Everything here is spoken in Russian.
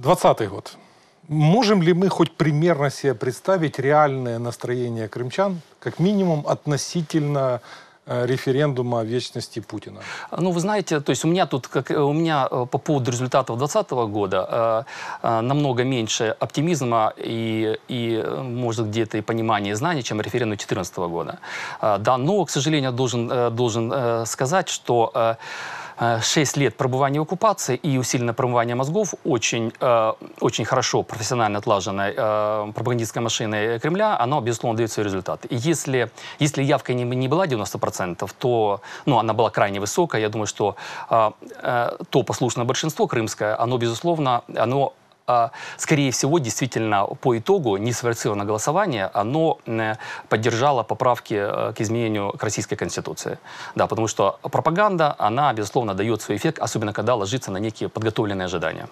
20 год. Можем ли мы хоть примерно себе представить реальное настроение крымчан, как минимум относительно э, референдума о вечности Путина? Ну, вы знаете, то есть у меня тут, как э, у меня э, по поводу результатов 2020 года э, намного меньше оптимизма и, и может, где-то и понимания и знаний, чем референдум 2014 года. Э, да, но, к сожалению, должен, должен сказать, что э, 6 э, лет пребывания в оккупации и усиленное промывание мозгов очень, э, очень хорошо профессионально отлаженной э, пропагандистской машины Кремля, оно, безусловно, дает свой результат. И если, если явка не, не была 90%, то ну, она была крайне высокая. Я думаю, что то послушное большинство крымское, оно, безусловно, оно а, скорее всего, действительно, по итогу несвертированное голосование, а оно поддержало поправки э, к изменению к Российской Конституции. Да, потому что пропаганда, она, безусловно, дает свой эффект, особенно когда ложится на некие подготовленные ожидания.